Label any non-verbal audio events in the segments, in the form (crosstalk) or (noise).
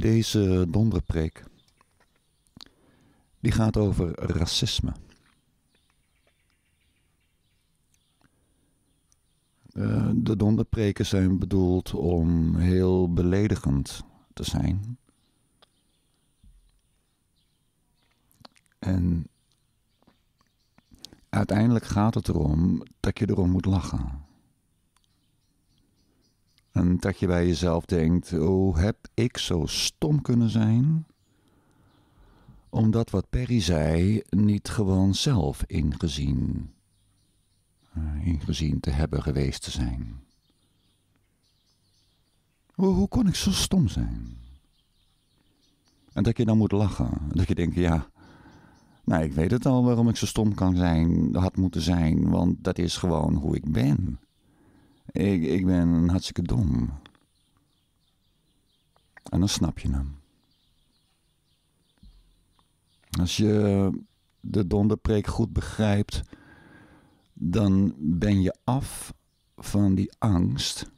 Deze donderpreek die gaat over racisme. Eh, de donderpreken zijn bedoeld om heel beledigend te zijn. En uiteindelijk gaat het erom dat je erom moet lachen. En dat je bij jezelf denkt: Oh, heb ik zo stom kunnen zijn? Omdat wat Perry zei niet gewoon zelf ingezien. Eh, ingezien te hebben geweest te zijn. Hoe, hoe kon ik zo stom zijn? En dat je dan moet lachen. Dat je denkt: Ja. Nou, ik weet het al waarom ik zo stom kan zijn, had moeten zijn, want dat is gewoon hoe ik ben. Ik, ik ben hartstikke dom. En dan snap je hem. Als je de donderpreek goed begrijpt, dan ben je af van die angst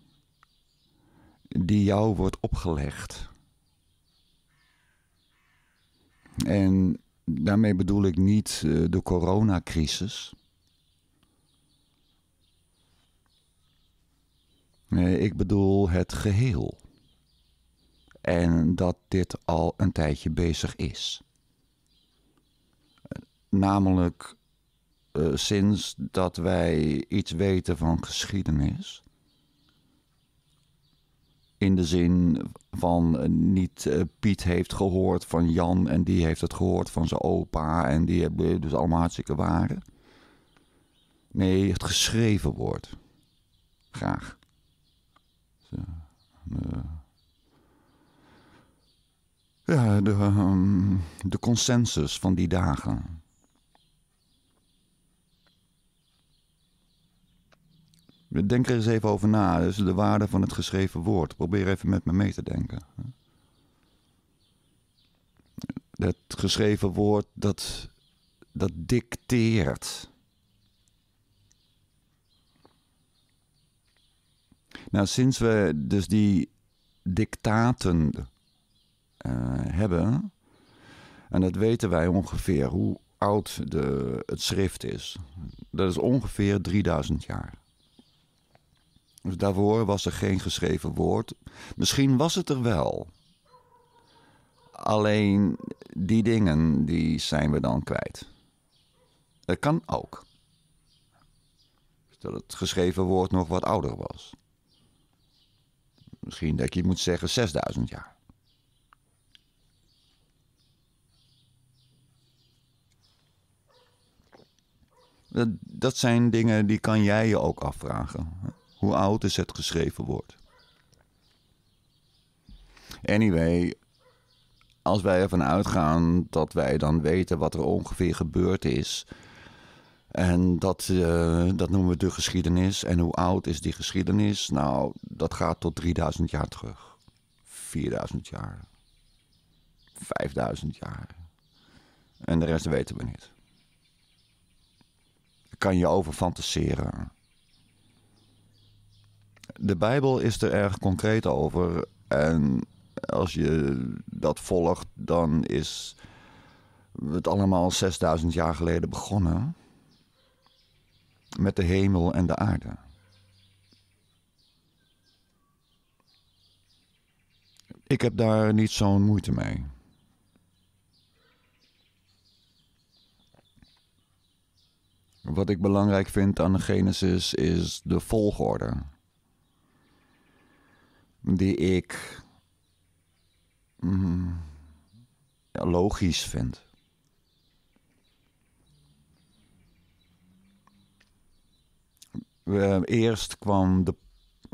die jou wordt opgelegd. En daarmee bedoel ik niet eh, de coronacrisis. Nee, ik bedoel het geheel. En dat dit al een tijdje bezig is. Namelijk eh, sinds dat wij iets weten van geschiedenis. In de zin van eh, niet eh, Piet heeft gehoord van Jan en die heeft het gehoord van zijn opa en die hebben dus allemaal hartstikke waren. Nee, het geschreven woord. Graag. De, ja, de, ehm, de consensus van die dagen. Denk er eens even over na. Dus de waarde van het geschreven woord. Probeer even met me mee te denken. Het geschreven woord dat, dat dicteert. Nou, sinds we dus die dictaten eh, hebben, en dat weten wij ongeveer hoe oud de, het schrift is, dat is ongeveer 3000 jaar. Dus daarvoor was er geen geschreven woord. Misschien was het er wel. Alleen die dingen die zijn we dan kwijt. Dat kan ook. Dat het geschreven woord nog wat ouder was. Misschien dat je moet zeggen 6000 jaar. Dat, dat zijn dingen die kan jij je ook afvragen. Hoe oud is het geschreven woord? Anyway, als wij ervan uitgaan dat wij dan weten wat er ongeveer gebeurd is en dat, eh, dat noemen we de geschiedenis. En hoe oud is die geschiedenis? Nou, dat gaat tot 3000 jaar terug. 4000 jaar. 5000 jaar. En de rest weten we niet. kan je over fantaseren. De Bijbel is er erg concreet over. En als je dat volgt, dan is het allemaal 6000 jaar geleden begonnen met de hemel en de aarde. Ik heb daar niet zo'n moeite mee. Wat ik belangrijk vind aan de Genesis is de volgorde die ik mm, logisch vind. Eh, eerst de,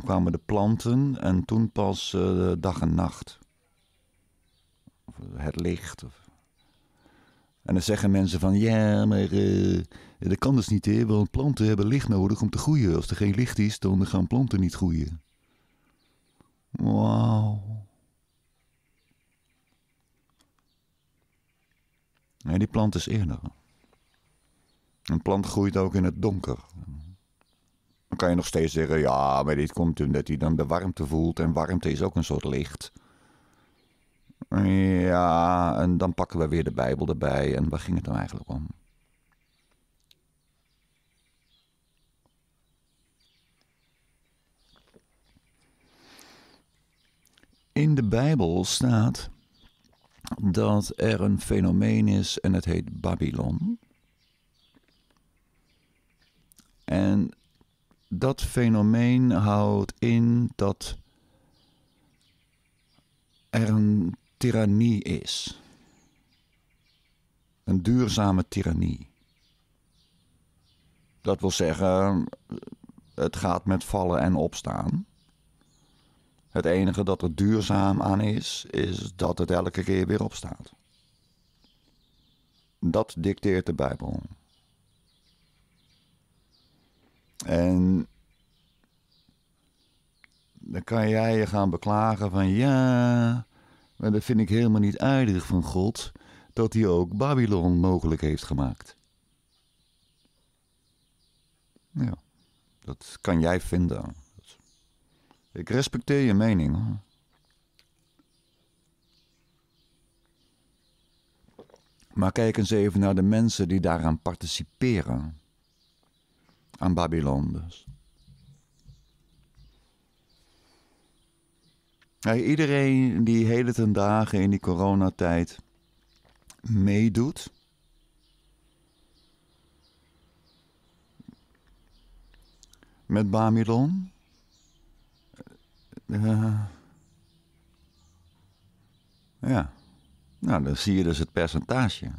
kwamen de planten en toen pas uh, dag en nacht. Of het licht. En dan zeggen mensen van ja, maar eh, dat kan dus niet, hè, want planten hebben licht nodig om te groeien. Als er geen licht is, dan gaan planten niet groeien. Wauw. Nee, die plant is eerder. Een plant groeit ook in het donker kan je nog steeds zeggen, ja, maar dit komt omdat hij dan de warmte voelt. En warmte is ook een soort licht. Ja, en dan pakken we weer de Bijbel erbij. En waar ging het dan nou eigenlijk om? In de Bijbel staat dat er een fenomeen is en het heet Babylon. En dat fenomeen houdt in dat er een tirannie is. Een duurzame tirannie. Dat wil zeggen, het gaat met vallen en opstaan. Het enige dat er duurzaam aan is, is dat het elke keer weer opstaat. Dat dicteert de Bijbel. En dan kan jij je gaan beklagen van ja, maar dat vind ik helemaal niet aardig van God dat hij ook Babylon mogelijk heeft gemaakt. Ja, dat kan jij vinden. Ik respecteer je mening. Hoor. Maar kijk eens even naar de mensen die daaraan participeren. Aan Babylon dus. iedereen die hele ten dagen in die coronatijd meedoet. Met Babylon. Eh, ja. Nou, dan zie je dus het percentage.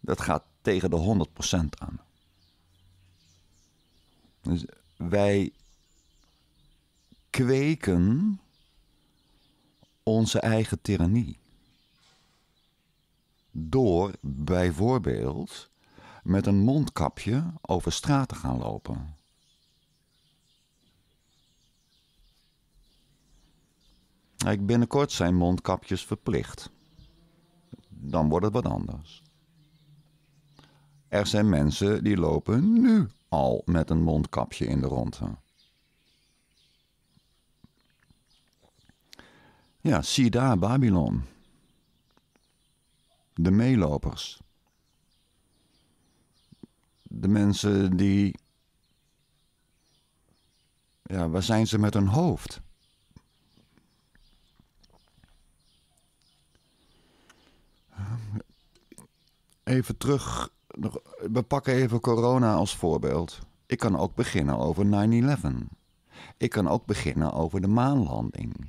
Dat gaat tegen de 100% aan. Dus wij kweken onze eigen tirannie. Door bijvoorbeeld met een mondkapje over straat te gaan lopen. Binnenkort zijn mondkapjes verplicht. Dan wordt het wat anders. Er zijn mensen die lopen nu al met een mondkapje in de rondte. Ja, zie daar Babylon. De meelopers. De mensen die. Ja, waar zijn ze met hun hoofd? Even terug we pakken even corona als voorbeeld. Ik kan ook beginnen over 9-11. Ik kan ook beginnen over de maanlanding.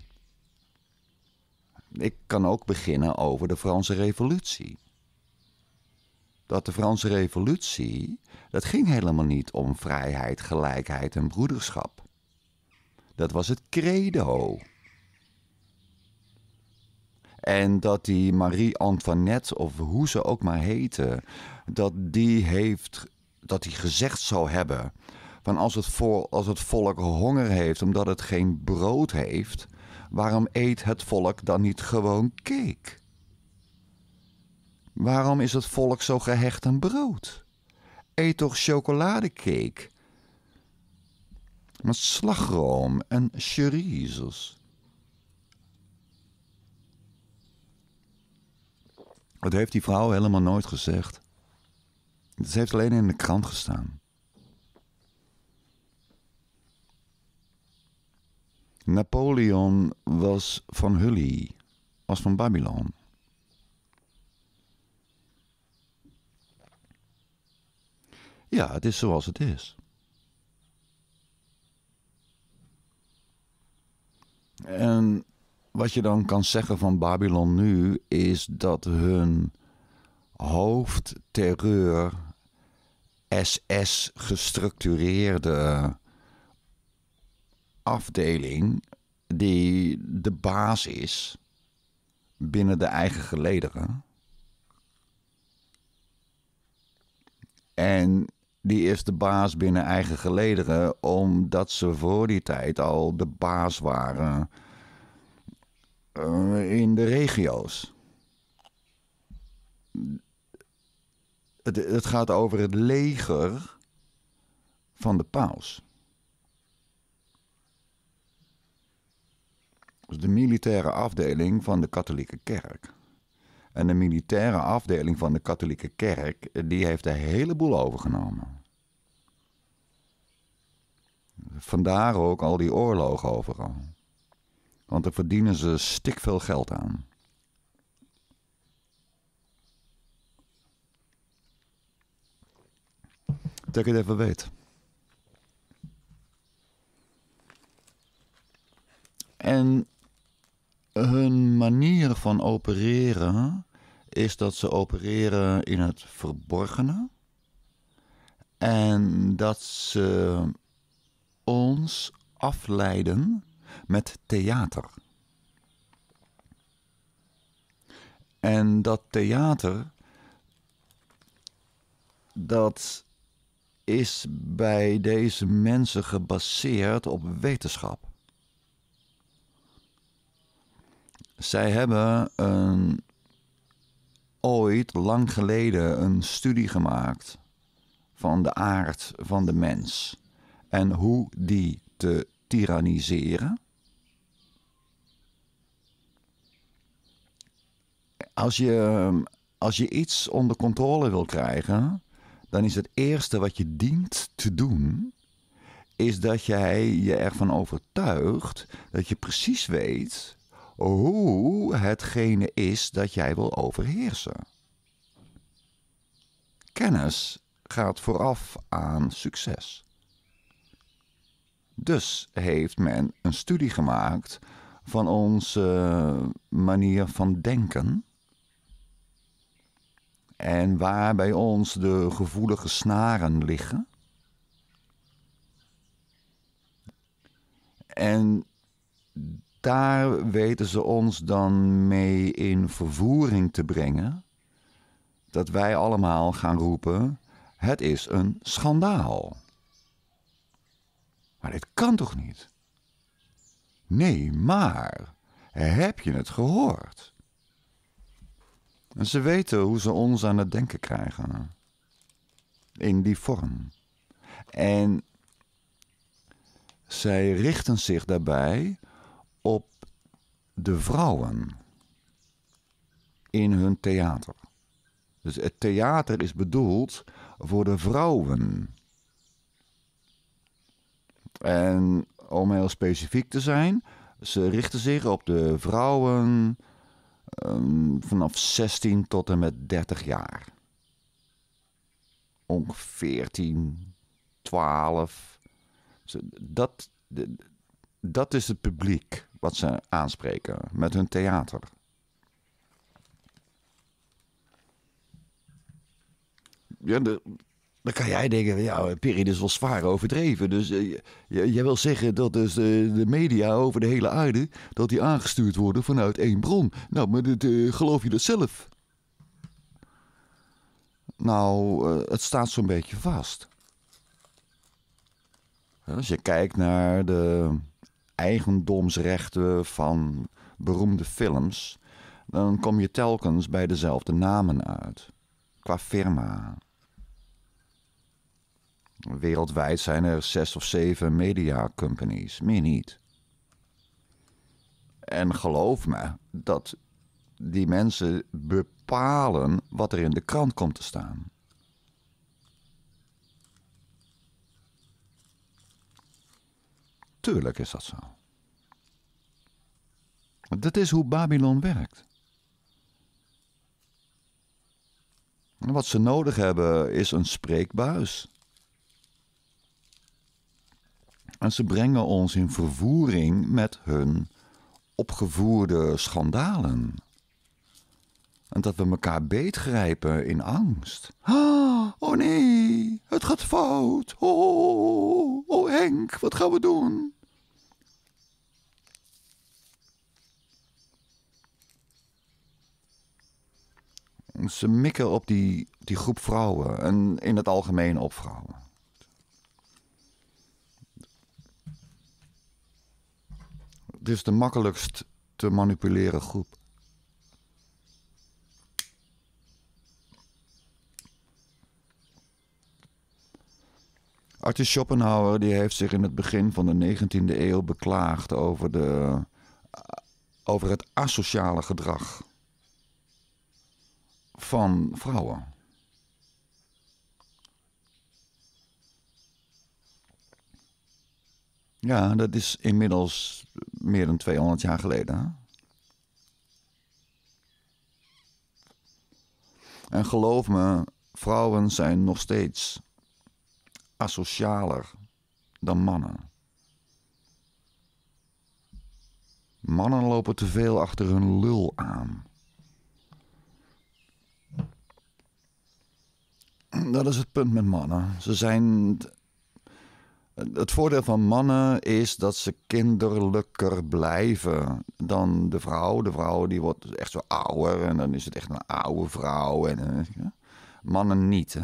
Ik kan ook beginnen over de Franse Revolutie. Dat de Franse Revolutie, dat ging helemaal niet om vrijheid, gelijkheid en broederschap. Dat was het credo. En dat die Marie Antoinette, of hoe ze ook maar heette, dat die heeft, dat die gezegd zou hebben van als het, vol, als het volk honger heeft omdat het geen brood heeft, waarom eet het volk dan niet gewoon cake? Waarom is het volk zo gehecht aan brood? Eet toch chocoladecake? Met slagroom en cherises. Dat heeft die vrouw helemaal nooit gezegd. Het heeft alleen in de krant gestaan. Napoleon was van Hully, was van Babylon. Ja, het is zoals het is. En wat je dan kan zeggen van Babylon nu is dat hun hoofdterreur SS gestructureerde afdeling die de baas is binnen de eigen gelederen. En die is de baas binnen eigen gelederen omdat ze voor die tijd al de baas waren eh, in de regio's het, het gaat over het leger van de paus. Dus de militaire afdeling van de katholieke kerk. En de militaire afdeling van de katholieke kerk, die heeft een heleboel overgenomen. Vandaar ook al die oorlogen overal. Want daar verdienen ze stik veel geld aan. dat ik het even weet. En hun manier van opereren is dat ze opereren in het verborgene. En dat ze ons afleiden met theater. En dat theater, dat is bij deze mensen gebaseerd op wetenschap. Zij hebben een, ooit lang geleden een studie gemaakt van de aard van de mens en hoe die te tyranniseren. Als je, als je iets onder controle wil krijgen, dan is het eerste wat je dient te doen, is dat jij je ervan overtuigt dat je precies weet hoe hetgene is dat jij wil overheersen. Kennis gaat vooraf aan succes. Dus heeft men een studie gemaakt van onze eh, manier van denken en waar bij ons de gevoelige snaren liggen. En daar weten ze ons dan mee in vervoering te brengen dat wij allemaal gaan roepen: het is een schandaal. Maar dit kan toch niet? Nee, maar heb je het gehoord? En ze weten hoe ze ons aan het denken krijgen. In die vorm. En zij richten zich daarbij op de vrouwen in hun theater. Dus het theater is bedoeld voor de vrouwen. En om heel specifiek te zijn, ze richten zich op de vrouwen um, vanaf 16 tot en met 30 jaar. Ongeveer 14, 12. Dat, dat is het publiek wat ze aanspreken met hun theater. Ja, de, dan kan jij denken, ja, Perry, is wel zwaar overdreven. Dus eh, jij wil zeggen dat dus, eh, de media over de hele aarde... dat die aangestuurd worden vanuit één bron. Nou, maar dit, eh, geloof je dat zelf? Nou, het staat zo'n beetje vast. Als je kijkt naar de eigendomsrechten van beroemde films... dan kom je telkens bij dezelfde namen uit. Qua firma, Wereldwijd zijn er zes of zeven media companies, meer niet. En geloof me dat die mensen bepalen wat er in de krant komt te staan. Tuurlijk is dat zo. Dat is hoe Babylon werkt. En wat ze nodig hebben is een spreekbuis. En ze brengen ons in vervoering met hun opgevoerde schandalen. En dat we elkaar beetgrijpen in angst. (gasps) Oh nee, het gaat fout. Oh oh, oh, oh, oh Henk, wat gaan we doen? Ze mikken op die, die groep vrouwen en in het algemeen op vrouwen. is de makkelijkst te manipuleren groep. Arthur Schopenhauer die heeft zich in het begin van de 19e eeuw beklaagd over, de, over het asociale gedrag van vrouwen. Ja, dat is inmiddels meer dan 200 jaar geleden. Hè? En geloof me, vrouwen zijn nog steeds asocialer dan mannen. Mannen lopen te veel achter hun lul aan. Dat is het punt met mannen. Ze zijn het voordeel van mannen is dat ze kinderlijker blijven dan de vrouw. De vrouw die wordt echt zo ouder en dan is het echt een oude vrouw. En, eh, Mannen niet.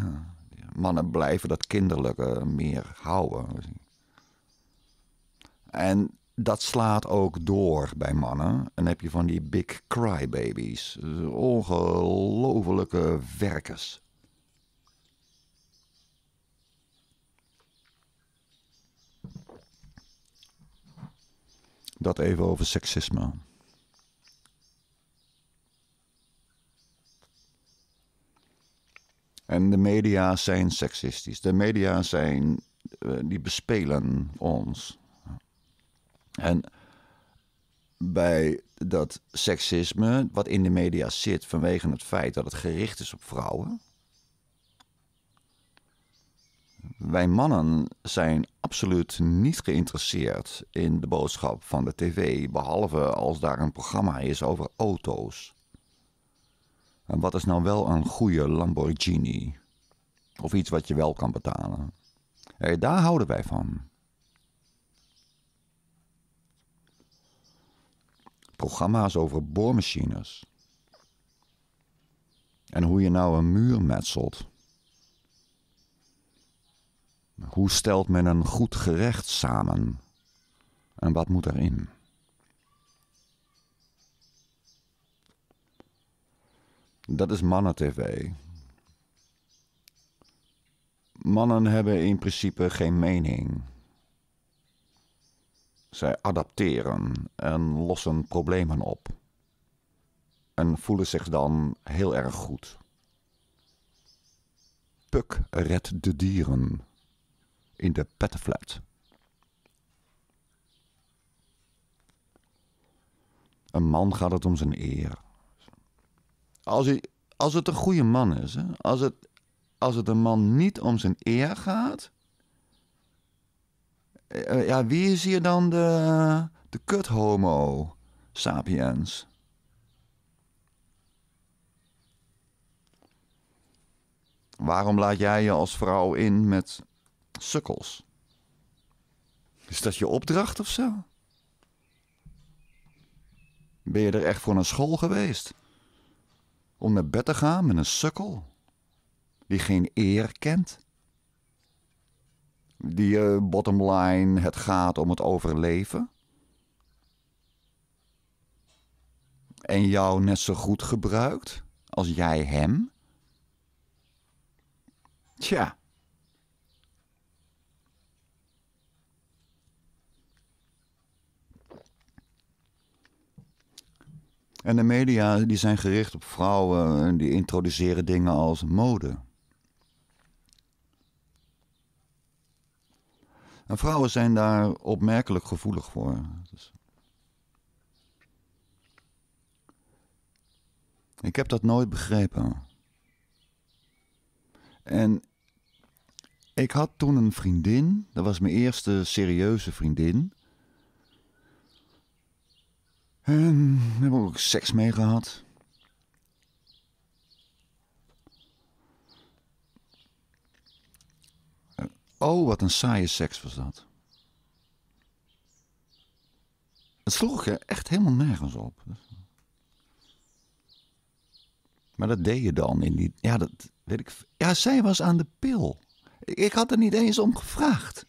Mannen blijven dat kinderlijke meer houden. En dat slaat ook door bij mannen. En dan heb je van die big crybabies. Ongelofelijke werkers. Dat even over seksisme. En de media zijn seksistisch. De media zijn, eh, die bespelen ons. En bij dat seksisme, wat in de media zit vanwege het feit dat het gericht is op vrouwen, wij mannen zijn absoluut niet geïnteresseerd in de boodschap van de tv, behalve als daar een programma is over auto's. En wat is nou wel een goede Lamborghini? Of iets wat je wel kan betalen. Hey, daar houden wij van. Programma's over boormachines. En hoe je nou een muur metselt. Hoe stelt men een goed gerecht samen? En wat moet erin? Dat is mannen-tv. Mannen hebben in principe geen mening. Zij adapteren en lossen problemen op. En voelen zich dan heel erg goed. Puk redt de dieren in de pettenfluit. Een man gaat het om zijn eer. Als, hij, als het een goede man is, hè? Als, het, als het een man niet om zijn eer gaat, eh, ja, wie is hier dan de, de kut homo sapiens? Waarom laat jij je als vrouw in met sukkels. Is dat je opdracht of zo? Ben je er echt voor naar school geweest? Om naar bed te gaan met een sukkel? Die geen eer kent? Die uh, bottom line, het gaat om het overleven? En jou net zo goed gebruikt als jij hem? Tja. En de media die zijn gericht op vrouwen en die introduceren dingen als mode. En vrouwen zijn daar opmerkelijk gevoelig voor. Dus ik heb dat nooit begrepen. En ik had toen een vriendin, dat was mijn eerste serieuze vriendin. En daar hebben we ook seks mee gehad. Eh, oh, wat een saaie seks was dat. Het sloeg je echt helemaal nergens op. Maar dat deed je dan in die. Ja, dat weet ik. Ja, zij was aan de pil. Ik had er niet eens om gevraagd.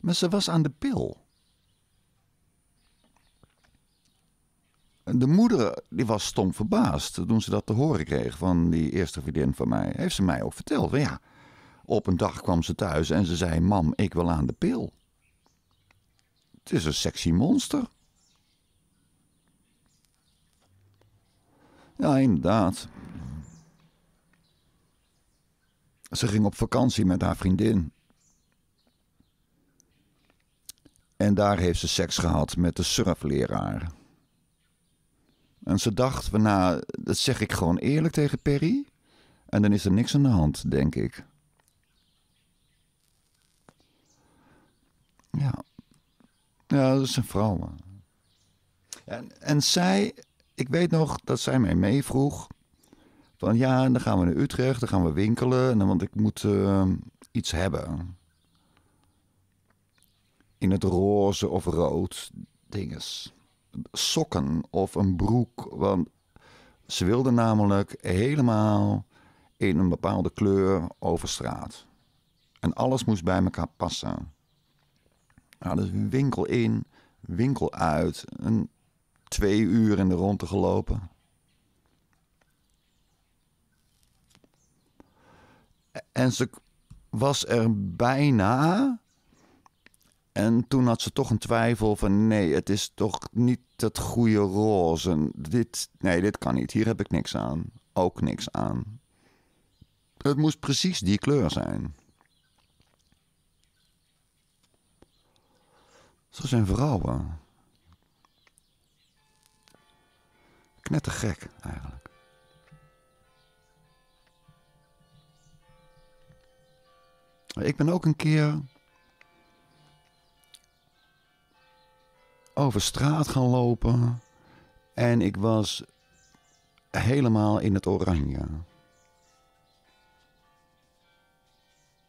Maar ze was aan de pil. De moeder die was stom verbaasd toen ze dat te horen kreeg van die eerste vriendin van mij. Heeft ze mij ook verteld. ja, op een dag kwam ze thuis en ze zei: Mam, ik wil aan de pil. Het is een sexy monster. Ja, inderdaad. Ze ging op vakantie met haar vriendin. En daar heeft ze seks gehad met de surfleraar. En ze dacht, nou, dat zeg ik gewoon eerlijk tegen Perry. En dan is er niks aan de hand, denk ik. Ja. Ja, dat zijn vrouwen. En, en zij, ik weet nog dat zij mij meevroeg. Van ja, dan gaan we naar Utrecht, dan gaan we winkelen. want ik moet eh, iets hebben. In het roze of rood dinges sokken of een broek. Want ze wilden namelijk helemaal in een bepaalde kleur over straat. En alles moest bij elkaar passen. Nou, dus winkel in, winkel uit. Een twee uur in de rondte gelopen. En ze was er bijna en toen had ze toch een twijfel van nee, het is toch niet dat goede roze. Dit, nee, dit kan niet. Hier heb ik niks aan. Ook niks aan. Het moest precies die kleur zijn. Zo zijn vrouwen. Knettergek eigenlijk. Ik ben ook een keer over straat gaan lopen. En ik was helemaal in het oranje.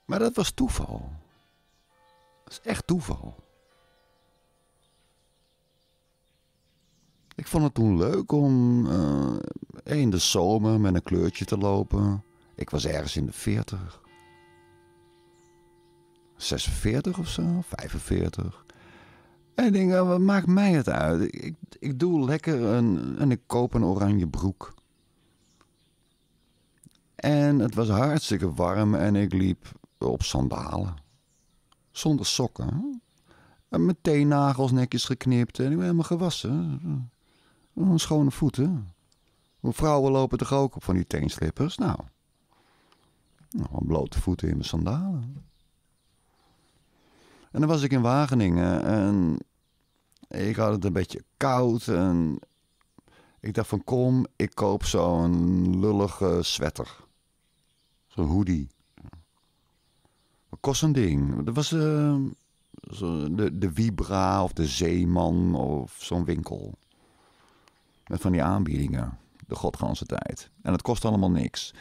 Maar dat was toeval. Dat is echt toeval. Ik vond het toen leuk om eh, in de zomer met een kleurtje te lopen. Ik was ergens in de 40. 46 of zo, 45 ik denk, nou, wat maakt mij het uit? Ik, ik doe lekker een, en ik koop een oranje broek. En het was hartstikke warm en ik liep op sandalen. Zonder sokken. En mijn teennagels netjes geknipt en ik ben helemaal gewassen. Schone voeten. Vrouwen lopen toch ook op van die teenslippers? Nou, nou blote voeten in mijn sandalen. En dan was ik in Wageningen en ik had het een beetje koud en ik dacht van kom, ik koop zo'n lullige sweater. Zo'n hoodie. Wat kost een ding? Dat was eh, de, de Vibra of de Zeeman of zo'n winkel. Met van die aanbiedingen. De godganse tijd. En het kost allemaal niks.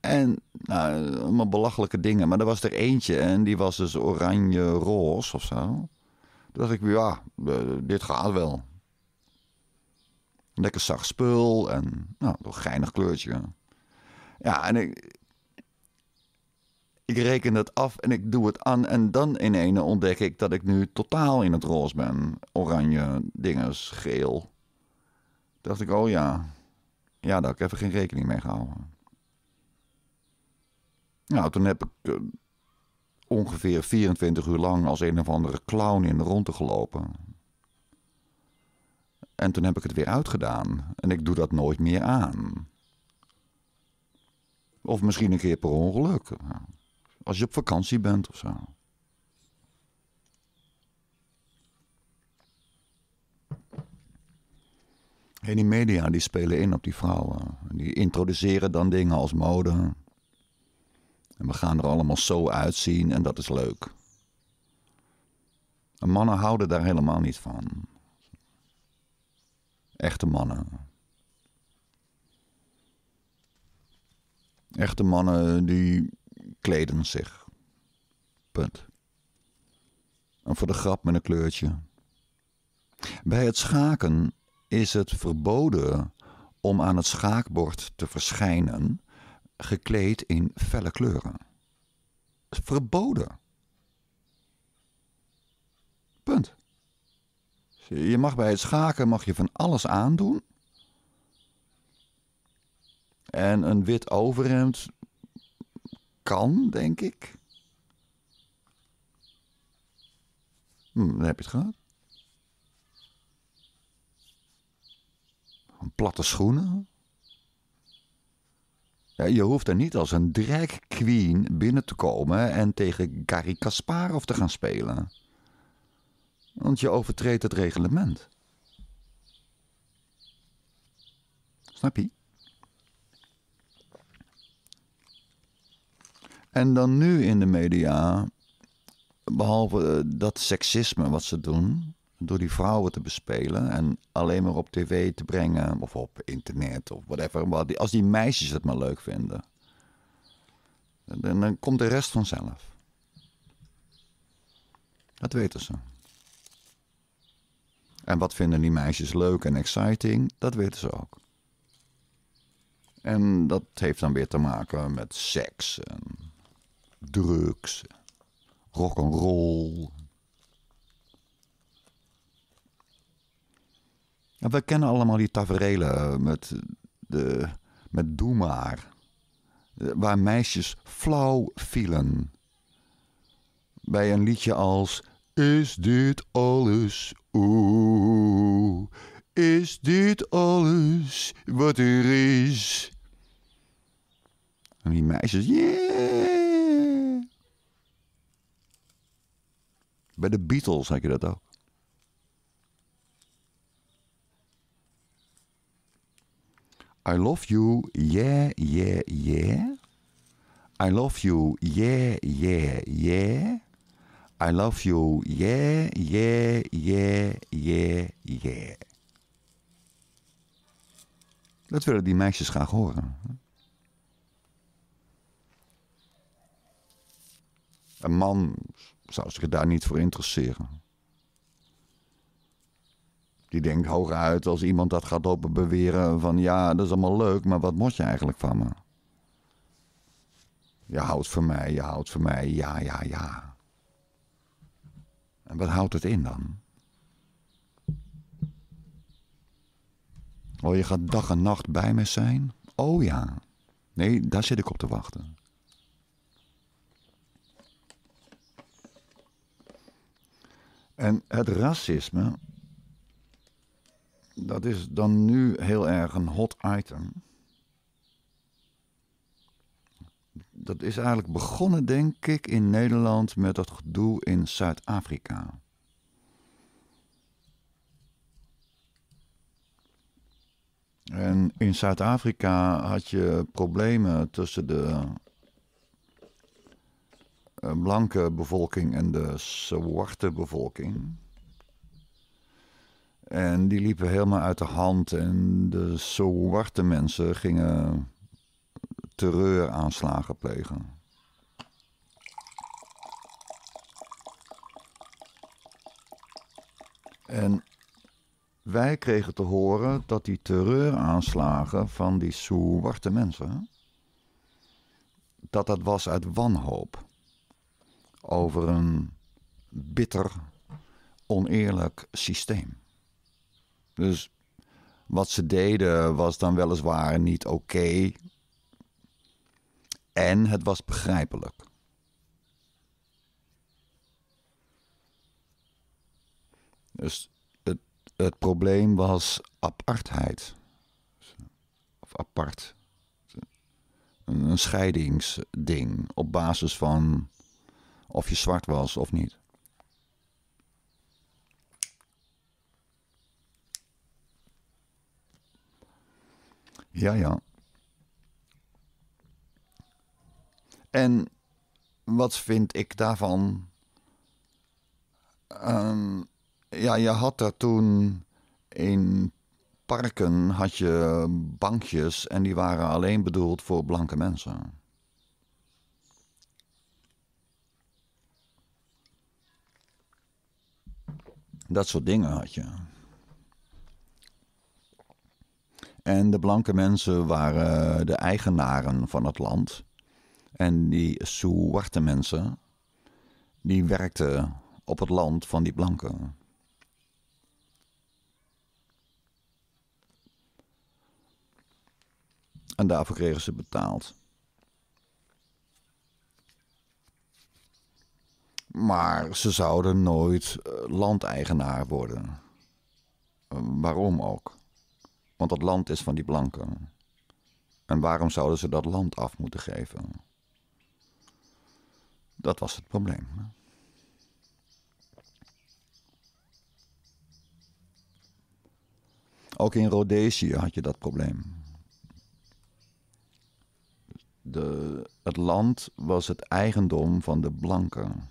En nou, allemaal belachelijke dingen. Maar er was er eentje en die was dus oranje-roos of zo dacht ik, ja, eh, dit gaat wel. Lekker zacht spul en nou, een geinig kleurtje. Ja, en ik, ik reken dat af en ik doe het aan. En dan in ene ontdek ik dat ik nu totaal in het roze ben. Oranje, dinges, geel. Dacht ik, oh ja. Ja, daar heb ik even geen rekening mee gehouden. Nou, toen heb ik eh, ongeveer 24 uur lang als een of andere clown in de te gelopen. En toen heb ik het weer uitgedaan en ik doe dat nooit meer aan. Of misschien een keer per ongeluk. Als je op vakantie bent of zo. En die media die spelen in op die vrouwen. Die introduceren dan dingen als mode. En we gaan er allemaal zo uitzien en dat is leuk. mannen houden daar helemaal niet van. Echte mannen. Echte mannen die kleden zich. Punt. En voor de grap met een kleurtje. Bij het schaken is het verboden om aan het schaakbord te verschijnen gekleed in felle kleuren. Verboden. Punt. Je mag bij het schaken mag je van alles aandoen. En een wit overhemd kan, denk ik. Hm, dan heb je het gehad. Platte schoenen je hoeft er niet als een drag queen binnen te komen en tegen Gary Kasparov te gaan spelen. Want je overtreedt het reglement. Snap je? En dan nu in de media, behalve eh, dat seksisme wat ze doen, door die vrouwen te bespelen en alleen maar op tv te brengen of op internet of whatever. Maar als die meisjes het maar leuk vinden, dan, komt de rest vanzelf. Dat weten ze. En wat vinden die meisjes leuk en exciting, dat weten ze ook. En dat heeft dan weer te maken met seks en drugs, roll. we kennen allemaal die taferelen eh, met, de, met Doe maar. Eh, waar meisjes flauw vielen. Bij een liedje als Is dit alles? Oeh, is dit alles wat er is? En die meisjes, yeah. Bij de Beatles had je dat ook. I love you, yeah, yeah, yeah. I love you, yeah, yeah, yeah. I love you, yeah, yeah, yeah, yeah, yeah. Dat willen die meisjes graag horen. Een man zou zich daar niet voor interesseren. Die denkt hooguit als iemand dat gaat lopen beweren van ja, dat is allemaal leuk, maar wat moet je eigenlijk van me? Je houdt van mij, je houdt van mij, ja, ja, ja. En wat houdt het in dan? Oh, je gaat dag en nacht bij me zijn? Oh ja. Nee, daar zit ik op te wachten. En het racisme dat is dan nu heel erg een hot item. Dat is eigenlijk begonnen, denk ik, in Nederland met dat gedoe in Zuid-Afrika. En in Zuid-Afrika had je problemen tussen de eh, blanke bevolking en de zwarte bevolking. En die liepen helemaal uit de hand. En de zwarte mensen gingen terreuraanslagen plegen. En wij kregen te horen dat die terreuraanslagen van die zwarte mensen. dat dat was uit wanhoop. Over een bitter, oneerlijk systeem. Dus wat ze deden was dan weliswaar niet oké. En het was begrijpelijk. Dus het, het probleem was apartheid. Of apart. Een, een scheidingsding op basis van of je zwart was of niet. Ja, ja. En wat vind ik daarvan? Ehm, ja, je had daar toen in parken had je bankjes en die waren alleen bedoeld voor blanke mensen. Dat soort dingen had je. En de blanke mensen waren de eigenaren van het land. En die zwarte mensen, die werkten op het land van die blanken. En daarvoor kregen ze betaald. Maar ze zouden nooit eh, landeigenaar worden. Waarom ook? Want dat land is van die blanken. En waarom zouden ze dat land af moeten geven? Dat was het probleem. Ook in Rhodesië had je dat probleem. De, het land was het eigendom van de blanken.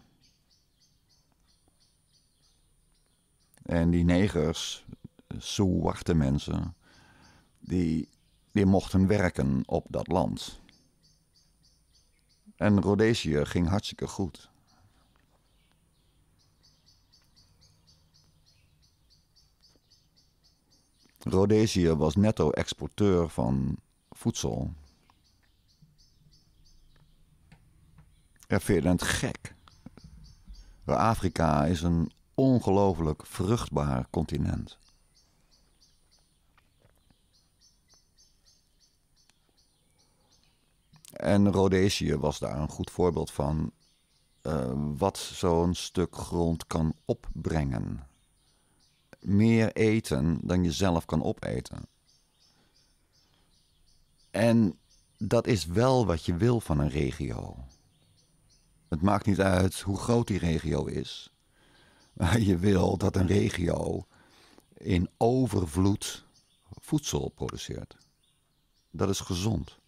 En die negers, zwarte mensen, die, die mochten werken op dat land. En Rhodesië ging hartstikke goed. Rhodesië was netto-exporteur van voedsel. Er het gek. Afrika is een ongelooflijk vruchtbaar continent. En Rhodesië was daar een goed voorbeeld van eh, wat zo'n stuk grond kan opbrengen. Meer eten dan je zelf kan opeten. En dat is wel wat je wil van een regio. Het maakt niet uit hoe groot die regio is. Maar je wil dat een regio in overvloed voedsel produceert. Dat is gezond.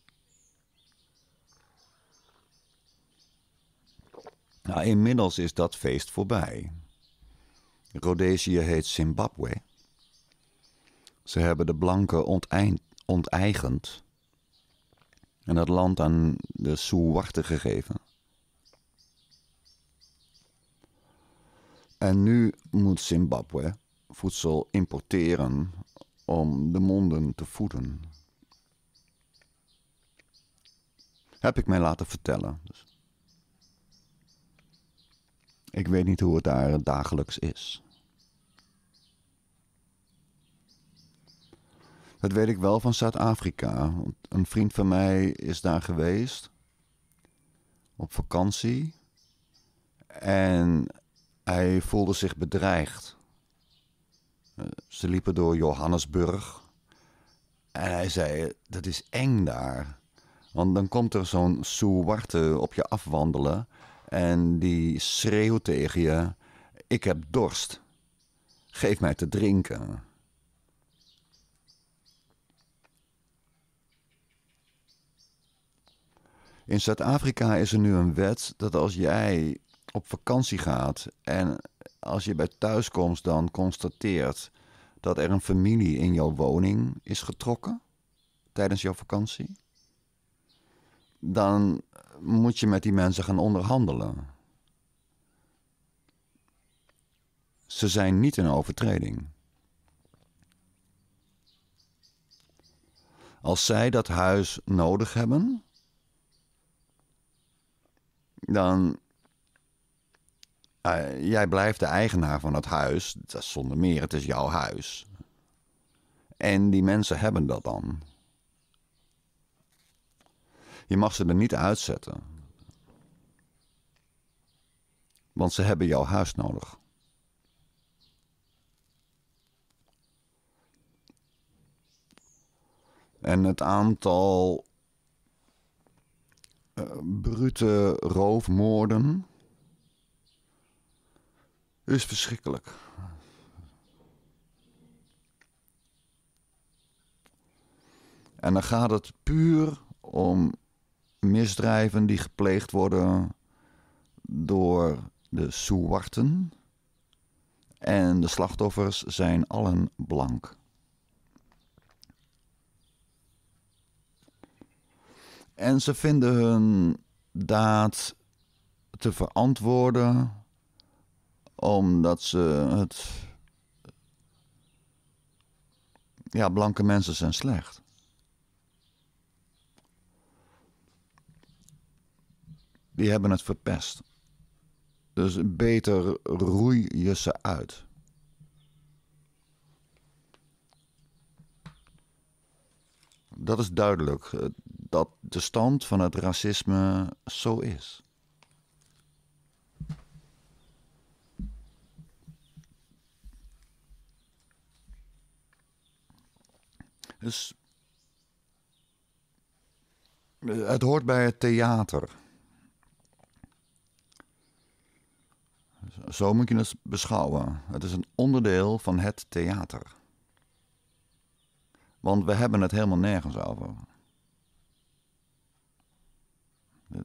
Nou, inmiddels is dat feest voorbij. Rhodesië heet Zimbabwe. Ze hebben de blanken onteigend en het land aan de Soewarten gegeven. En nu moet Zimbabwe voedsel importeren om de monden te voeden. Heb ik mij laten vertellen. Dus. Ik weet niet hoe het daar dagelijks is. Dat weet ik wel van Zuid-Afrika. Een vriend van mij is daar geweest op vakantie en hij voelde zich bedreigd. Eh, ze liepen door Johannesburg en hij zei: Dat is eng daar. Want dan komt er zo'n zwarte op je afwandelen en die schreeuwt tegen je: Ik heb dorst. Geef mij te drinken. In Zuid-Afrika is er nu een wet dat als jij op vakantie gaat en als je bij thuiskomst dan constateert dat er een familie in jouw woning is getrokken tijdens jouw vakantie, dan moet je met die mensen gaan onderhandelen. Ze zijn niet een overtreding. Als zij dat huis nodig hebben, dan. Eh, jij blijft de eigenaar van het huis. Dat is zonder meer, het is jouw huis. En die mensen hebben dat dan. Je mag ze er niet uitzetten. Want ze hebben jouw huis nodig. En het aantal eh, brute roofmoorden is verschrikkelijk. En dan gaat het puur om misdrijven die gepleegd worden door de Soewarten. En de slachtoffers zijn allen blank. En ze vinden hun daad te verantwoorden omdat ze het. Ja, blanke mensen zijn slecht. die hebben het verpest. Dus beter roei je ze uit. Dat is duidelijk eh, dat de stand van het racisme zo is. Dus eh, het hoort bij het theater. Zo moet je het beschouwen. Het is een onderdeel van het theater. Want we hebben het helemaal nergens over.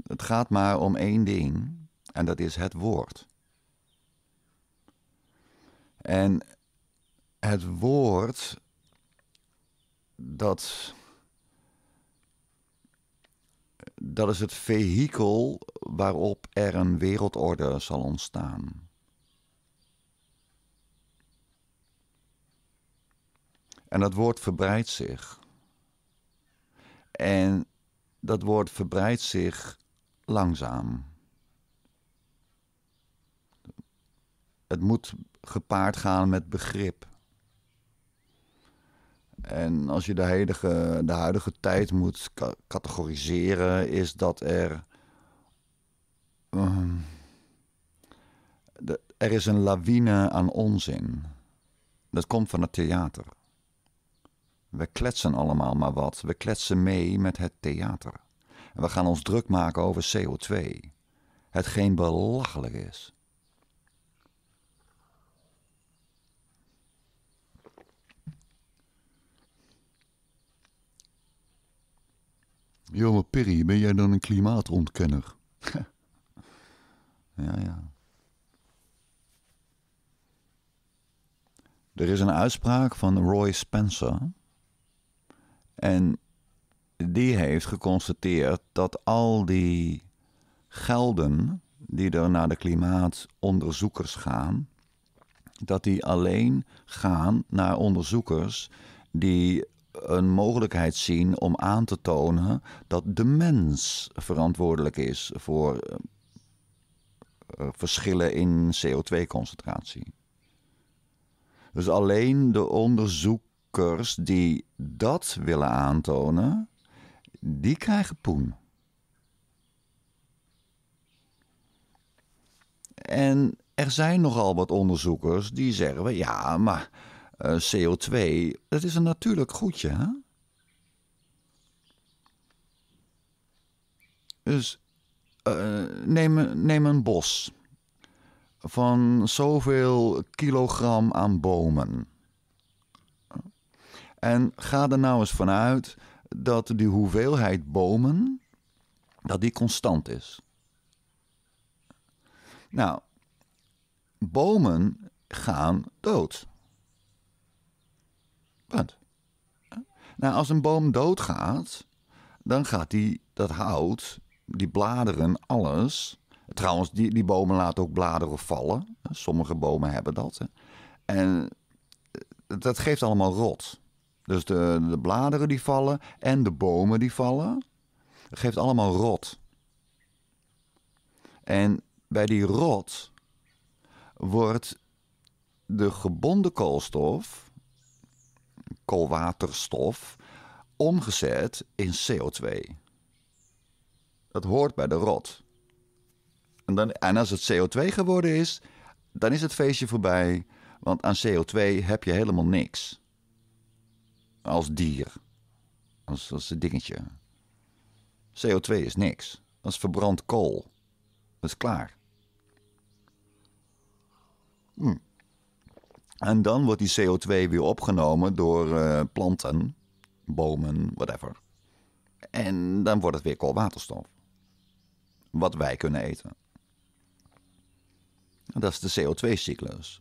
Het gaat maar om één ding en dat is het woord. En het woord dat dat is het vehikel waarop er een wereldorde zal ontstaan. En dat woord verbreidt zich. En dat woord verbreidt zich langzaam. Het moet gepaard gaan met begrip. En als je de, huidige, de huidige tijd moet categoriseren, is dat er. Ehm, er is een lawine aan onzin. Dat komt van het theater. We kletsen allemaal maar wat, we kletsen mee met het theater. En we gaan ons druk maken over CO2, hetgeen belachelijk is. Johan Perry, ben jij dan een klimaatontkenner? (laughs) ja, ja. Er is een uitspraak van Roy Spencer. En die heeft geconstateerd dat al die gelden die er naar de klimaatonderzoekers gaan, dat die alleen gaan naar onderzoekers die een mogelijkheid zien om aan te tonen dat de mens verantwoordelijk is voor eh, eh, verschillen in CO2-concentratie. Dus alleen de onderzoek die dat willen aantonen, die krijgen poen. En er zijn nogal wat onderzoekers die zeggen: ja, maar eh, CO2, dat is een natuurlijk goedje. Hè? Dus eh, neem, neem een bos van zoveel kilogram aan bomen. En ga er nou eens vanuit dat die hoeveelheid bomen, dat die constant is. Nou, bomen gaan dood. Punt. Nou, als een boom doodgaat, dan gaat die, dat hout, die bladeren, alles. Trouwens, die, die bomen laten ook bladeren vallen. Sommige bomen hebben dat. Hè. En eh, dat geeft allemaal rot. Dus de, de bladeren die vallen en de bomen die vallen, geeft allemaal rot. En bij die rot wordt de gebonden koolstof, koolwaterstof, omgezet in CO2. Dat hoort bij de rot. En, dan, en als het CO2 geworden is, dan is het feestje voorbij, want aan CO2 heb je helemaal niks als dier. Als, als een dingetje. CO2 is niks. Dat is verbrand kool. Dat is klaar. Hm. En dan wordt die CO2 weer opgenomen door eh, planten, bomen, whatever. En dan wordt het weer koolwaterstof. Wat wij kunnen eten. Dat is de CO2-cyclus.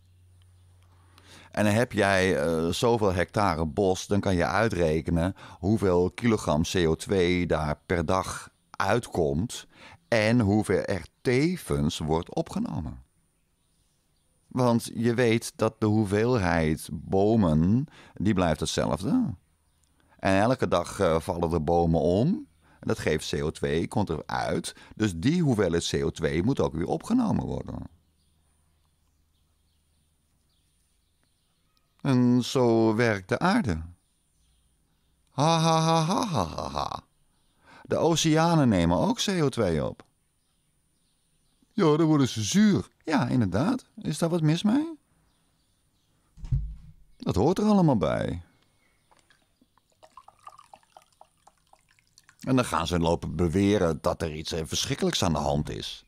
En dan heb jij uh, zoveel hectare bos, dan kan je uitrekenen hoeveel kilogram CO2 daar per dag uitkomt en hoeveel er tevens wordt opgenomen. Want je weet dat de hoeveelheid bomen, die blijft hetzelfde. En elke dag eh, vallen er bomen om. Dat geeft CO2, komt eruit. Dus die hoeveelheid CO2 moet ook weer opgenomen worden. En zo werkt de aarde. Ha ha ha ha ha ha ha. De oceanen nemen ook CO2 op. Ja, dan worden ze zuur. Ja, inderdaad. Is daar wat mis mee? Dat hoort er allemaal bij. En dan gaan ze lopen beweren dat er iets eh, verschrikkelijks aan de hand is.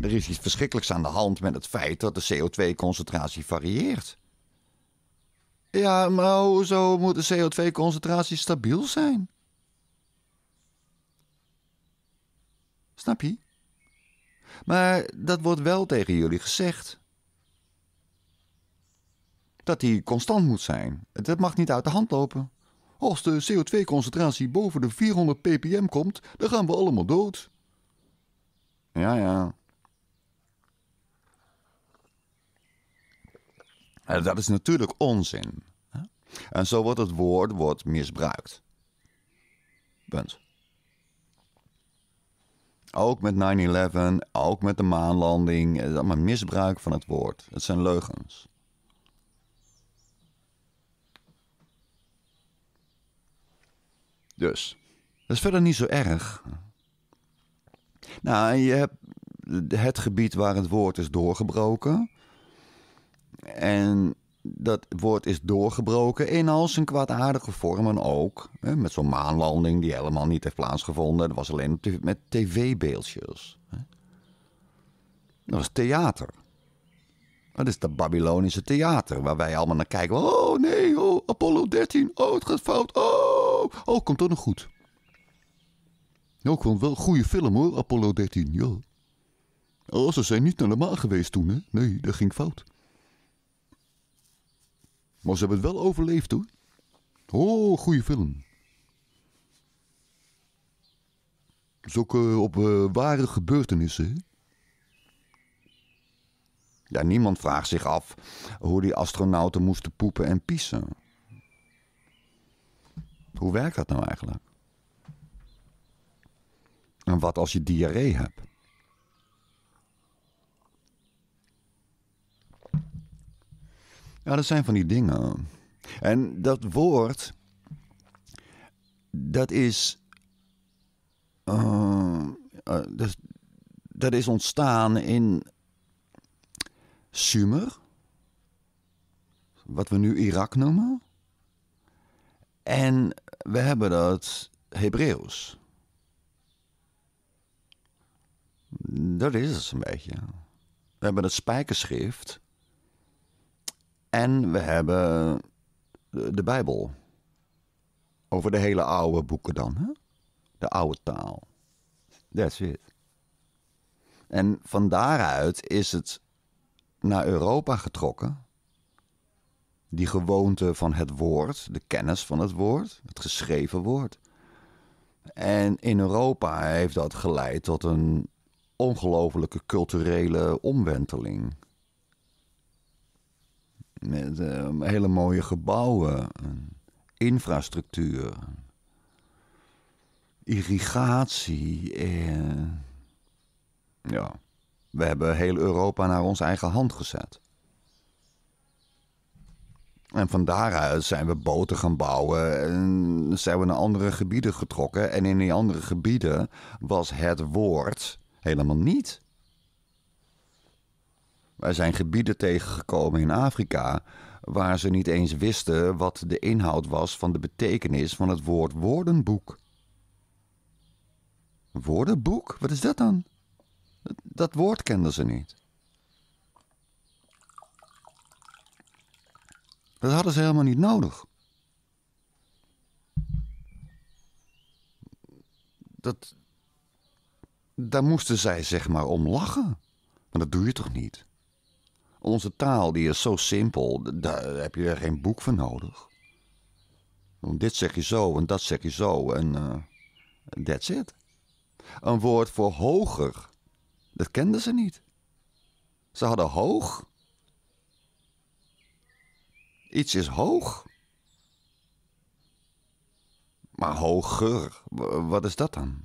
Er is iets verschrikkelijks aan de hand met het feit dat de CO2-concentratie varieert. Ja, maar hoezo moet de CO2-concentratie stabiel zijn? Snap je? Maar dat wordt wel tegen jullie gezegd. Dat die constant moet zijn. Dat mag niet uit de hand lopen. Als de CO2-concentratie boven de 400 ppm komt, dan gaan we allemaal dood. Ja, ja. dat is natuurlijk onzin. En zo wordt het woord wordt misbruikt. Punt. Ook met 9-11, ook met de maanlanding. Het is allemaal misbruik van het woord. Het zijn leugens. Dus, dat is verder niet zo erg. Nou, je hebt het gebied waar het woord is doorgebroken. En dat woord is doorgebroken in al zijn kwaadaardige vormen ook. Hè, met zo'n maanlanding die helemaal niet heeft plaatsgevonden. Dat was alleen met tv-beeldjes. Dat was theater. Dat is de Babylonische theater waar wij allemaal naar kijken. Oh nee, oh, Apollo 13, oh het gaat fout, oh, oh komt toch nog goed. Ook het wel een goede film hoor, Apollo 13, ja. Oh, ze zijn niet naar de maan geweest toen, hè? Nee, dat ging fout. Maar ze hebben het wel overleefd hoor. Oh, goede film. Dat is ook eh, op eh, ware gebeurtenissen. Ja, niemand vraagt zich af hoe die astronauten moesten poepen en pissen. Hoe werkt dat nou eigenlijk? En wat als je diarree hebt? Ja, dat zijn van die dingen. En dat woord, dat is, eh, eh, dat, is ontstaan in Sumer, wat we nu Irak noemen. En we hebben dat Hebreeuws. Dat is het een beetje. We hebben dat spijkerschrift en we hebben eh, de, Bijbel. Over de hele oude boeken dan. Hè? De oude taal. That's it. En van daaruit is het naar Europa getrokken. Die gewoonte van het woord, de kennis van het woord, het geschreven woord. En in Europa heeft dat geleid tot een ongelofelijke culturele omwenteling. Met ehm, hele mooie gebouwen, infrastructuur, irrigatie. Ja, we hebben heel Europa naar onze eigen hand gezet. En van daaruit zijn we boten gaan bouwen en zijn we naar andere gebieden getrokken. En in die andere gebieden was het woord helemaal niet. Wij zijn gebieden tegengekomen in Afrika waar ze niet eens wisten wat de inhoud was van de betekenis van het woord woordenboek. Woordenboek? Wat is dat dan? Dat woord kenden ze niet. Dat hadden ze helemaal niet nodig. Dat, daar moesten zij zeg maar om lachen. Maar dat doe je toch niet? Onze taal die is zo simpel, daar heb je er geen boek voor nodig. Want dit zeg je zo en dat zeg je zo en uh, that's it. Een woord voor hoger, dat kenden ze niet. Ze hadden hoog. Iets is hoog. Maar hoger, wat is dat dan?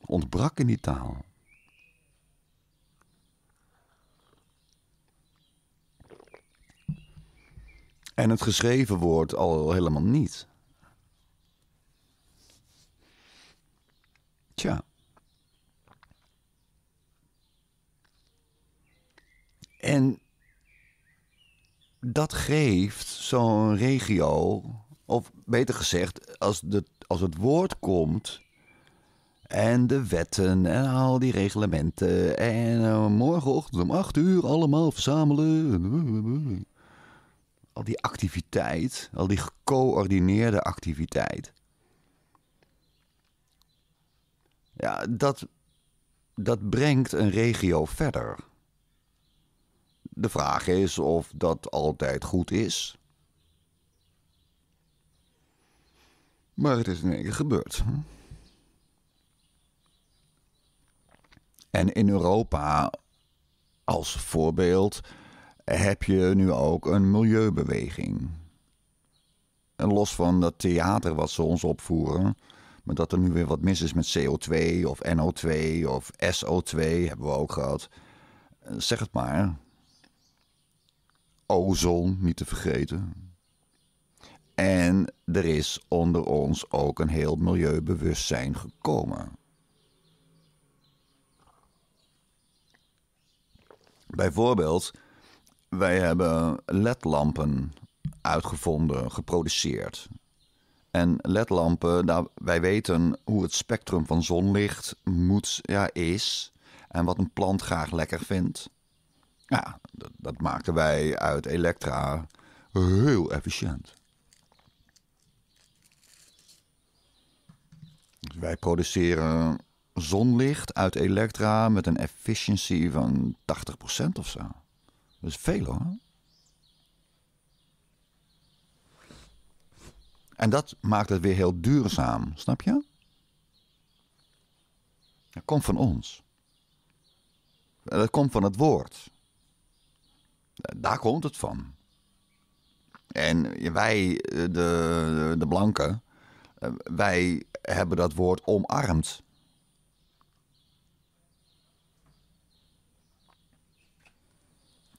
Ontbrak in die taal. En het geschreven woord al helemaal niet. Tja. En dat geeft zo'n regio, of beter gezegd, als, de, als het woord komt en de wetten en al die reglementen en eh, morgenochtend om acht uur allemaal verzamelen al die activiteit, al die gecoördineerde activiteit. Ja, dat, dat brengt een regio verder. De vraag is of dat altijd goed is. Maar het is in één keer gebeurd. En in Europa, als voorbeeld, heb je nu ook een milieubeweging. En los van dat theater wat ze ons opvoeren, maar dat er nu weer wat mis is met CO2 of NO2 of SO2 hebben we ook gehad. Zeg het maar. Ozon, niet te vergeten. En er is onder ons ook een heel milieubewustzijn gekomen. Bijvoorbeeld wij hebben ledlampen uitgevonden, geproduceerd. En ledlampen, nou, wij weten hoe het spectrum van zonlicht moet, ja, is en wat een plant graag lekker vindt. Ja, dat, maken maakten wij uit Elektra heel efficiënt. Dus wij produceren zonlicht uit Elektra met een efficiency van 80% of zo. Dat is veel hoor. En dat maakt het weer heel duurzaam, snap je? Dat komt van ons. Eh, dat komt van het woord. Eh, daar komt het van. En wij, eh, de, de blanken, wij hebben dat woord omarmd.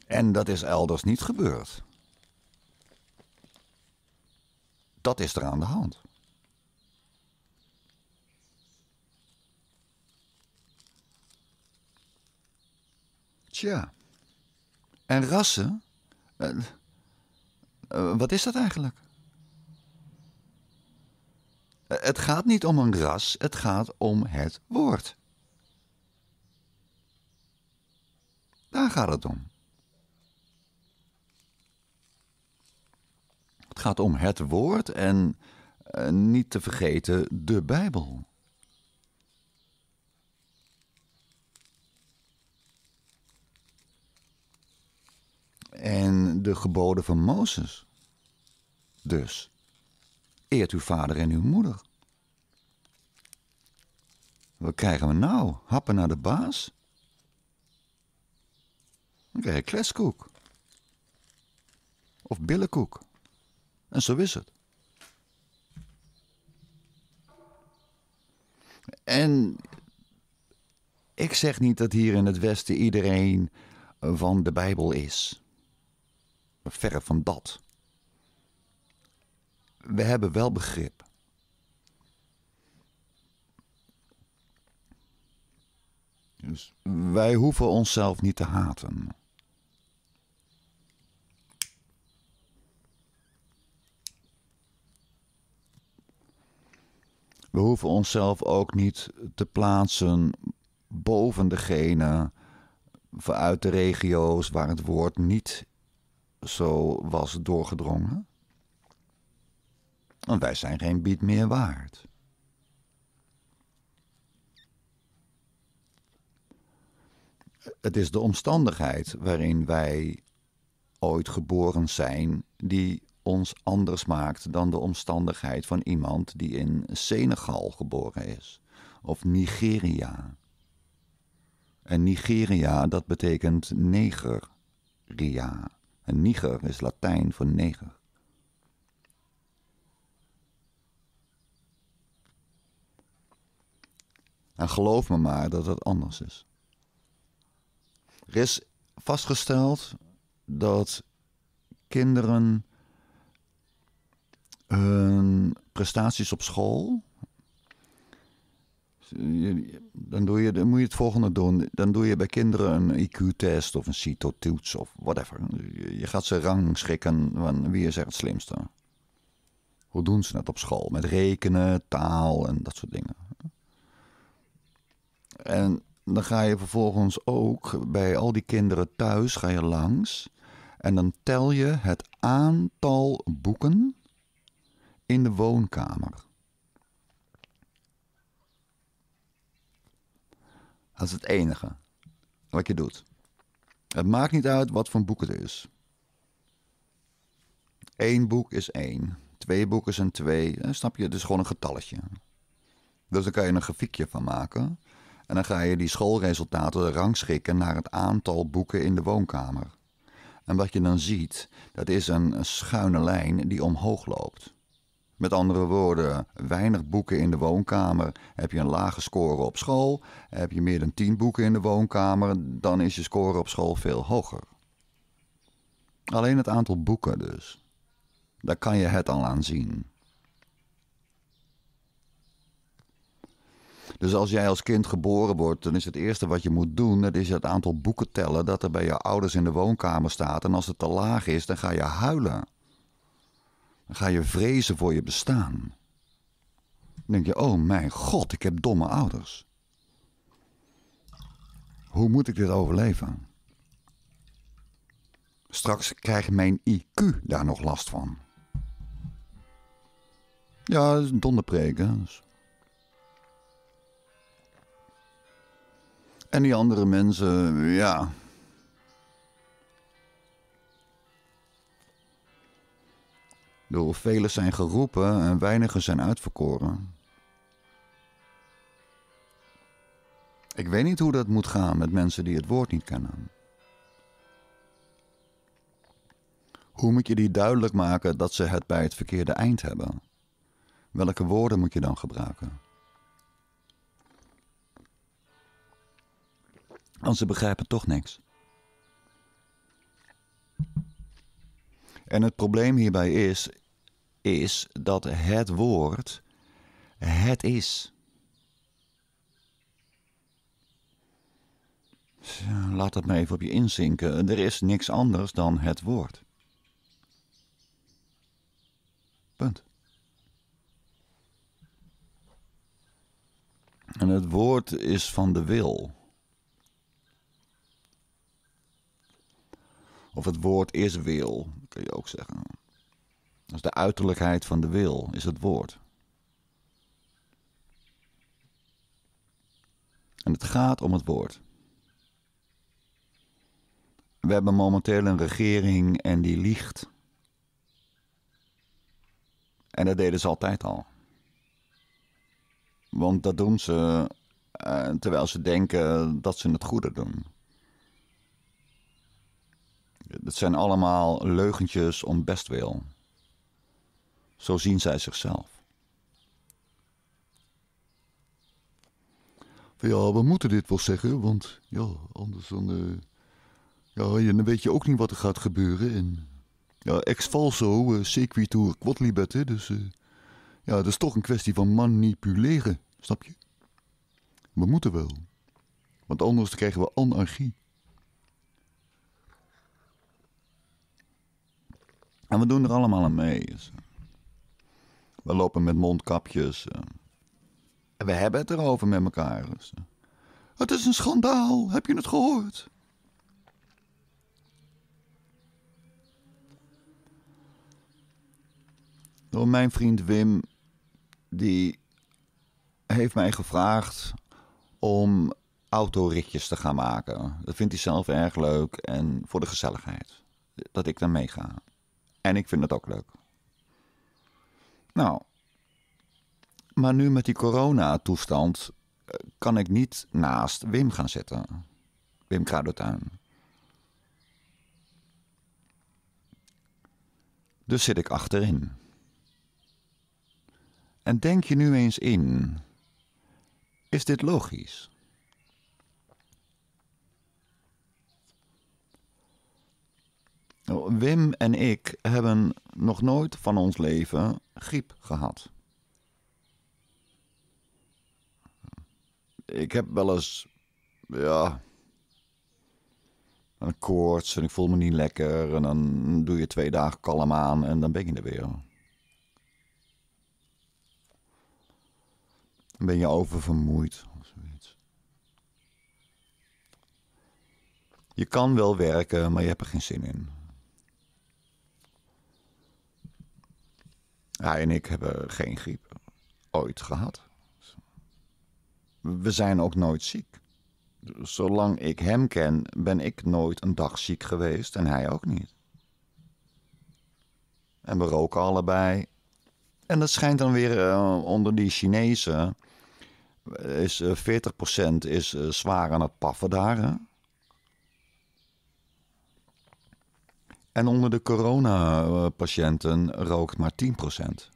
En dat is elders niet gebeurd. Dat is er aan de hand. Tja. En rassen? Eh, eh, wat is dat eigenlijk? Eh, het gaat niet om een ras, het gaat om het woord. Daar gaat het om. Het gaat om het woord en eh, niet te vergeten de Bijbel. En de geboden van Mozes. Dus, eert uw vader en uw moeder. Wat krijgen we nou? Happen naar de baas? Dan krijg je kleskoek. Of billenkoek. En zo is het. En ik zeg niet dat hier in het Westen iedereen van de Bijbel is. Verre van dat. We hebben wel begrip. Dus wij hoeven onszelf niet te haten. We hoeven onszelf ook niet te plaatsen boven degene vanuit de regio's waar het woord niet zo was doorgedrongen. Want wij zijn geen bied meer waard. Het is de omstandigheid waarin wij ooit geboren zijn die ons anders maakt dan de omstandigheid van iemand die in Senegal geboren is of Nigeria. En Nigeria, dat betekent negeria. En niger is Latijn voor neger. En geloof me maar dat het anders is. Er is vastgesteld dat kinderen hun ehm, prestaties op school. Dan, doe je, dan moet je het volgende doen. Dan doe je bij kinderen een IQ-test of een CITO-toets of whatever. Je gaat ze rangschikken van wie is er het slimste. Hoe doen ze dat op school? Met rekenen, taal en dat soort dingen. En dan ga je vervolgens ook bij al die kinderen thuis ga je langs. En dan tel je het aantal boeken in de woonkamer. Dat is het enige wat je doet. Het maakt niet uit wat voor boek het is. Eén boek is één. Twee boeken zijn twee. Snap je? Het is gewoon een getalletje. Dus dan kan je een grafiekje van maken. En dan ga je die schoolresultaten rangschikken naar het aantal boeken in de woonkamer. En wat je dan ziet, dat is een schuine lijn die omhoog loopt. Met andere woorden, weinig boeken in de woonkamer. Heb je een lage score op school? Heb je meer dan 10 boeken in de woonkamer? Dan is je score op school veel hoger. Alleen het aantal boeken dus. Daar kan je het al aan zien. Dus als jij als kind geboren wordt, dan is het eerste wat je moet doen, dat is het aantal boeken tellen dat er bij je ouders in de woonkamer staat. En als het te laag is, dan ga je huilen ga je vrezen voor je bestaan. Dan denk je, oh mijn god, ik heb domme ouders. Hoe moet ik dit overleven? Straks krijgt mijn IQ daar nog last van. Ja, dat is een En die andere mensen, ja, bedoel, velen zijn geroepen en weinigen zijn uitverkoren. Ik weet niet hoe dat moet gaan met mensen die het woord niet kennen. Hoe moet je die duidelijk maken dat ze het bij het verkeerde eind hebben? Welke woorden moet je dan gebruiken? Want ze begrijpen toch niks. En het probleem hierbij is, is dat het woord het is. Laat het maar even op je inzinken. Er is niks anders dan het woord. Punt. En het woord is van de wil. Of het woord is wil, kun je ook zeggen. Dat is de uiterlijkheid van de wil, is het woord. En het gaat om het woord. We hebben momenteel een regering en die liegt. En dat deden ze altijd al. Want dat doen ze eh, terwijl ze denken dat ze het goede doen. Het zijn allemaal leugentjes om bestwil. Zo zien zij zichzelf. Ja, we moeten dit wel zeggen, want ja, anders dan. Eh, ja, dan weet je ook niet wat er gaat gebeuren. En, ja, ex falso, uh, eh, sequitur quod dus. Uh, ja, dat is toch een kwestie van manipuleren, snap je? We moeten wel. Want anders krijgen we anarchie. En we doen er allemaal aan mee. Dus. We lopen met mondkapjes. Eh. En we hebben het erover met elkaar. Dus, eh. Het is een schandaal, heb je het gehoord? Door mijn vriend Wim, die heeft mij gevraagd om autoritjes te gaan maken. Dat vindt hij zelf erg leuk en voor de gezelligheid. Dat ik daar mee ga. En ik vind het ook leuk. Nou, maar nu met die coronatoestand eh, kan ik niet naast Wim gaan zitten. Wim Kruidertuin. Dus zit ik achterin. En denk je nu eens in: is dit logisch? Wim en ik hebben nog nooit van ons leven griep gehad. Ik heb wel eens, ja, een koorts en ik voel me niet lekker. En dan doe je twee dagen kalm aan en dan ben je er weer. Dan ben je oververmoeid of zoiets. Je kan wel werken, maar je hebt er geen zin in. Hij en ik hebben geen griep ooit gehad. We zijn ook nooit ziek. Zolang ik hem ken, ben ik nooit een dag ziek geweest en hij ook niet. En we roken allebei. En dat schijnt dan weer eh, onder die Chinezen. Eh, is, 40% eh, is zwaar aan het paffen daar. Hè? En onder de coronapatiënten rookt maar 10%.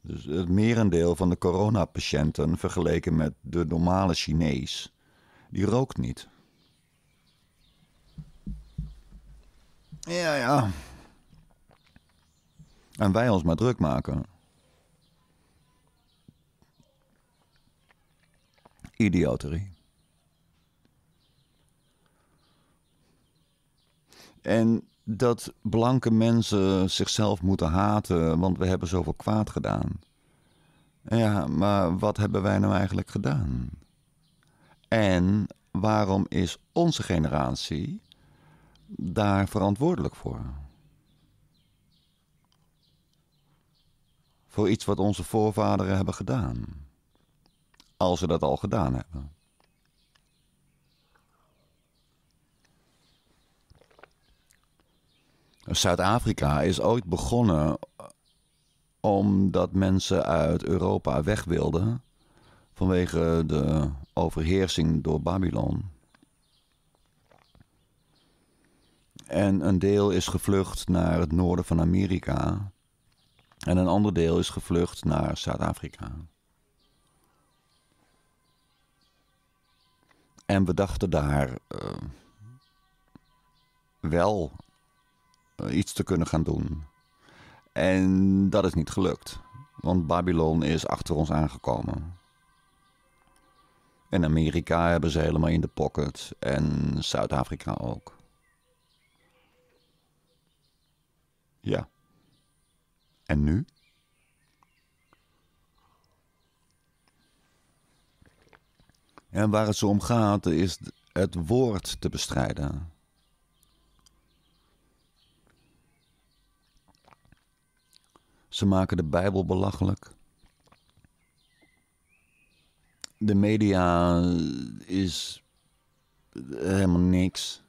Dus het merendeel van de coronapatiënten vergeleken met de normale Chinees, die rookt niet. Ja, ja. En wij ons maar druk maken. Idioterie. En dat blanke mensen zichzelf moeten haten, want we hebben zoveel kwaad gedaan. Ja, maar wat hebben wij nou eigenlijk gedaan? En waarom is onze generatie daar verantwoordelijk voor? Voor iets wat onze voorvaderen hebben gedaan. Als ze dat al gedaan hebben. Zuid-Afrika is ooit begonnen eh, omdat mensen uit Europa weg wilden vanwege de overheersing door Babylon. En een deel is gevlucht naar het noorden van Amerika. En een ander deel is gevlucht naar Zuid-Afrika. En we dachten daar uh, wel eh, iets te kunnen gaan doen. En dat is niet gelukt, want Babylon is achter ons aangekomen. En Amerika hebben ze helemaal in de pocket en Zuid-Afrika ook. Ja. En nu? En waar het zo om gaat is het woord te bestrijden. Ze maken de Bijbel belachelijk. De media is helemaal niks.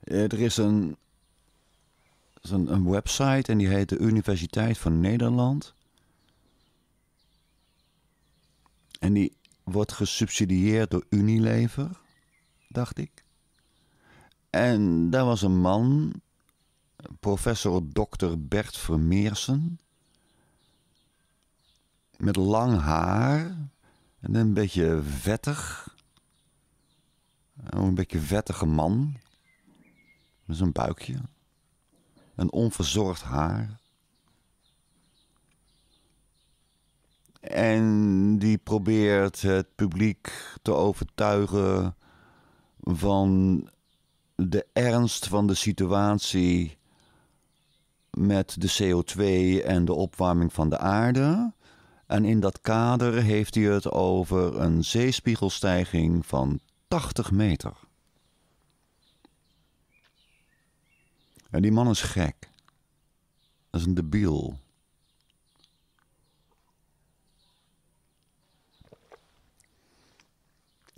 Er is een, een website en die heet de Universiteit van Nederland. En die wordt gesubsidieerd door Unilever, dacht ik. En daar was een man professor Dr. Bert Vermeersen. Met lang haar en een beetje vettig. Een beetje vettige man. Met zo'n buikje. Een onverzorgd haar. En die probeert het publiek te overtuigen van de ernst van de situatie met de CO2 en de opwarming van de aarde. En in dat kader heeft hij het over een zeespiegelstijging van 80 meter. En die man is gek. Dat is een debiel.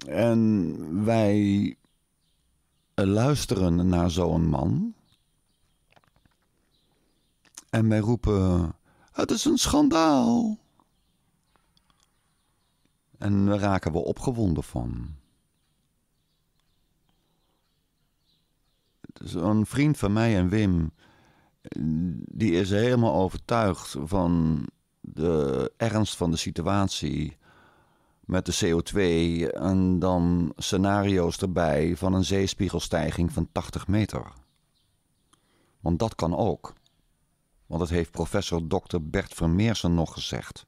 En wij luisteren naar zo'n man en wij roepen: Het is een schandaal. En daar raken we opgewonden van. Een vriend van mij en Wim, die is helemaal overtuigd van de ernst van de situatie met de CO2 en dan scenario's erbij van een zeespiegelstijging van 80 meter. Want dat kan ook. Want dat heeft professor Dr. Bert Vermeersen nog gezegd.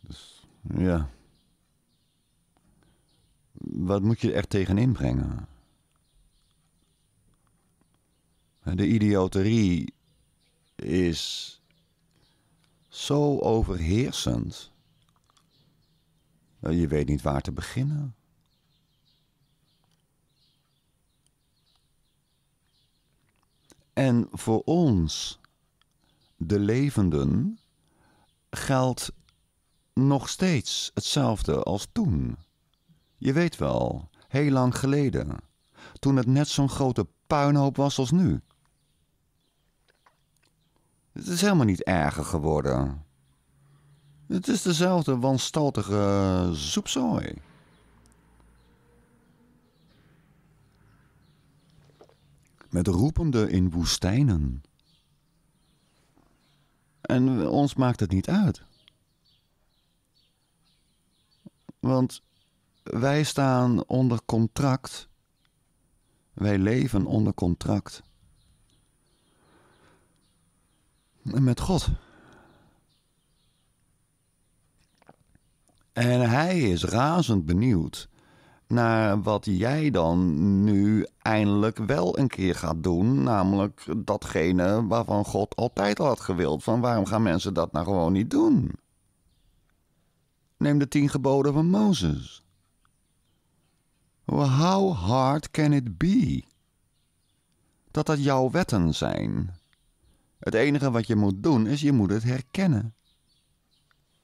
Dus ja. Wat moet je er tegenin brengen? De idioterie is zo overheersend. Je weet niet waar te beginnen. En voor ons, de levenden, geldt nog steeds hetzelfde als toen. Je weet wel, heel lang geleden, toen het net zo'n grote puinhoop was als nu. Het is helemaal niet erger geworden. Het is dezelfde wanstaltige soepzooi. met roepende in woestijnen. En ons maakt het niet uit. Want wij staan onder contract. Wij leven onder contract. En met God. En hij is razend benieuwd naar wat jij dan nu eindelijk wel een keer gaat doen. Namelijk datgene waarvan God altijd al had gewild. Van waarom gaan mensen dat nou gewoon niet doen? Neem de tien geboden van Mozes. How hard can it be? Dat dat jouw wetten zijn. Het enige wat je moet doen is je moet het herkennen.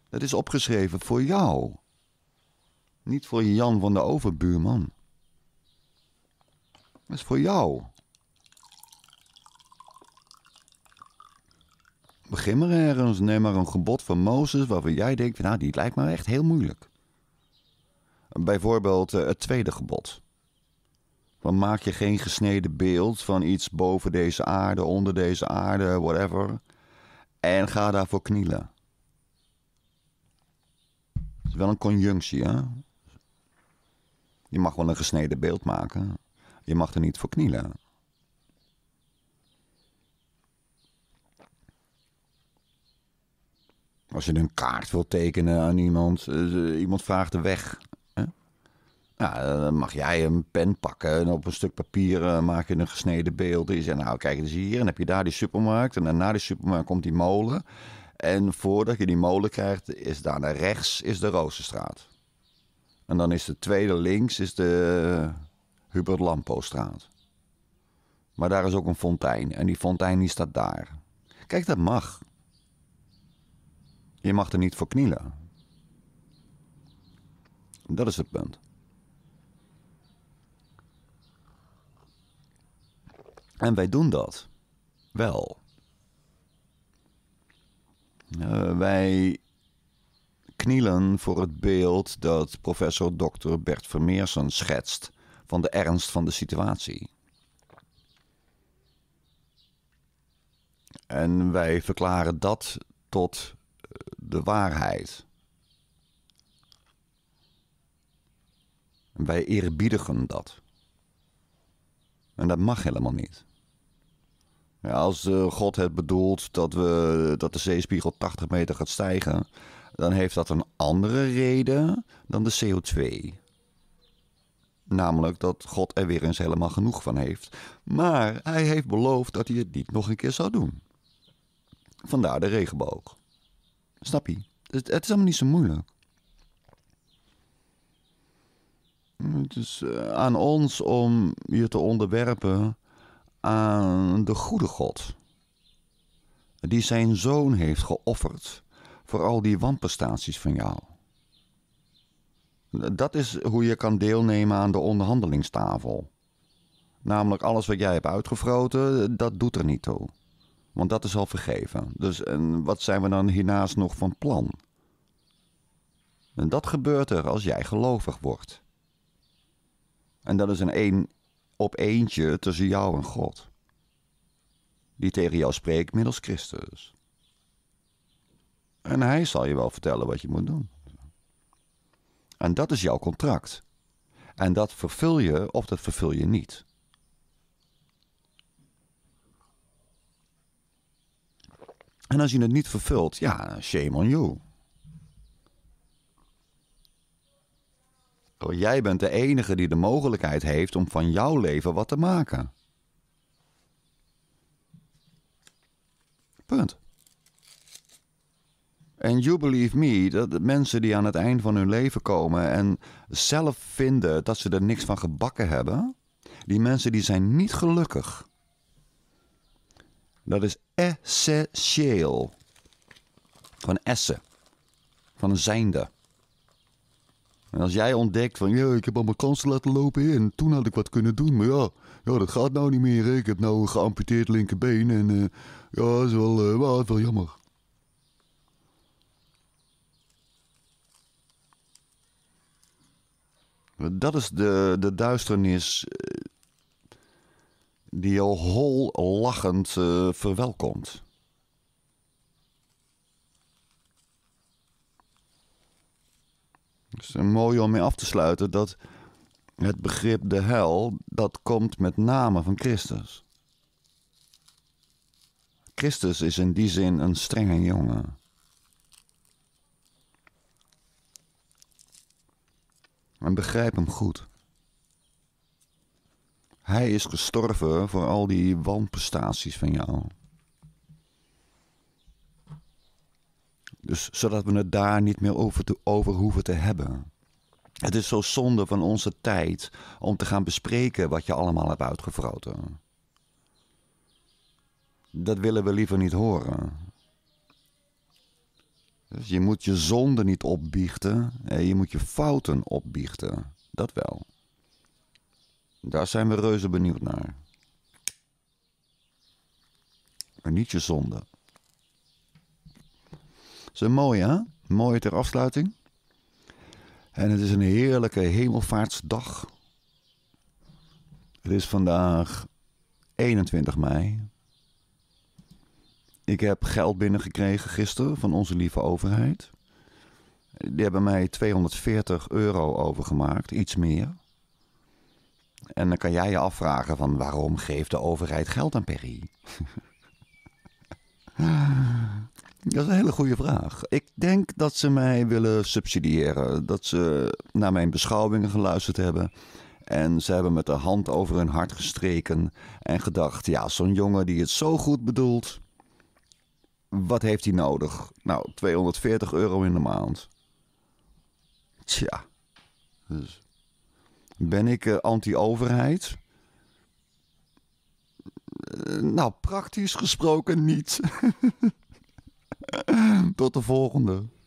Dat is opgeschreven voor jou. Niet voor Jan van de overbuurman. Dat is voor jou. Begin maar ergens. Neem maar een gebod van Mozes waarvan jij denkt, nou die lijkt me echt heel moeilijk. Bijvoorbeeld eh, het tweede gebod. Dan maak je geen gesneden beeld van iets boven deze aarde, onder deze aarde, whatever. En ga daarvoor knielen. Het is wel een conjunctie, hè? Je mag wel een gesneden beeld maken. Je mag er niet voor knielen. Als je een kaart wil tekenen aan iemand, eh, iemand vraagt de weg. Hè? Nou, dan mag jij een pen pakken en op een stuk papier eh, maak je een gesneden beeld. En je zegt, nou kijk eens hier, en heb je daar die supermarkt. En na die supermarkt komt die molen. En voordat je die molen krijgt, is daar naar rechts is de Rozenstraat. En dan is de tweede links is de eh, Hubert Lampo-straat. Maar daar is ook een fontein. En die fontein die staat daar. Kijk, dat mag. Je mag er niet voor knielen. Dat is het punt. En wij doen dat wel. Eh, wij knielen voor het beeld dat professor Dr. Bert Vermeersen schetst van de ernst van de situatie. En wij verklaren dat tot eh, de waarheid. wij eerbiedigen dat. En dat mag helemaal niet. Ja, als eh, God het bedoelt dat, we, dat de zeespiegel 80 meter gaat stijgen, dan heeft dat een andere reden dan de CO2. Namelijk dat God er weer eens helemaal genoeg van heeft. Maar hij heeft beloofd dat hij het niet nog een keer zou doen. Vandaar de regenboog. Snap je? Het, is allemaal niet zo moeilijk. Het is eh, aan ons om je te onderwerpen aan de goede God. Die zijn zoon heeft geofferd voor al die wanprestaties van jou. Dat is hoe je kan deelnemen aan de onderhandelingstafel. Namelijk alles wat jij hebt uitgefroten, dat doet er niet toe. Want dat is al vergeven. Dus en wat zijn we dan hiernaast nog van plan? En dat gebeurt er als jij gelovig wordt. En dat is een één op eentje tussen jou en God. Die tegen jou spreekt middels Christus. En hij zal je wel vertellen wat je moet doen. En dat is jouw contract. En dat vervul je of dat vervul je niet. En als je het niet vervult, ja, shame on you. Jij bent de enige die de mogelijkheid heeft om van jouw leven wat te maken. Punt. En You Believe Me, dat mensen die aan het eind van hun leven komen en zelf vinden dat ze er niks van gebakken hebben, die mensen die zijn niet gelukkig. Dat is essentieel. Van essen. Van een zijnde. En als jij ontdekt van, ja, ik heb al mijn kansen laten lopen en toen had ik wat kunnen doen, maar ja, ja dat gaat nou niet meer. Ik heb nou een geamputeerd linkerbeen en eh, ja, dat is wel, uh, wel jammer. Dat is de, de duisternis eh, die jou hol lachend eh, verwelkomt. Het is mooi om mee af te sluiten dat het begrip de hel, dat komt met name van Christus. Christus is in die zin een strenge jongen. En begrijp hem goed. Hij is gestorven voor al die wanprestaties van jou. Dus zodat we het daar niet meer over, te, over hoeven te hebben. Het is zo zonde van onze tijd om te gaan bespreken wat je allemaal hebt uitgevroten. Dat willen we liever niet horen. Dus je moet je zonde niet opbiechten, je moet je fouten opbiechten. Dat wel. Daar zijn we reuze benieuwd naar. Maar niet je zonde. Is een mooie, hè? Mooi ter afsluiting. En het is een heerlijke hemelvaartsdag. Het is vandaag 21 mei. Ik heb geld binnengekregen gisteren van onze lieve overheid. Die hebben mij 240 euro overgemaakt, iets meer. En dan kan jij je afvragen van waarom geeft de overheid geld aan Perry? (laughs) dat is een hele goede vraag. Ik denk dat ze mij willen subsidiëren. Dat ze naar mijn beschouwingen geluisterd hebben. En ze hebben met de hand over hun hart gestreken en gedacht: ja, zo'n jongen die het zo goed bedoelt, wat heeft hij nodig? Nou, 240 euro in de maand. Tja. Dus, ben ik eh, anti-overheid? Eh, nou, praktisch gesproken niet. (laughs) Tot de volgende.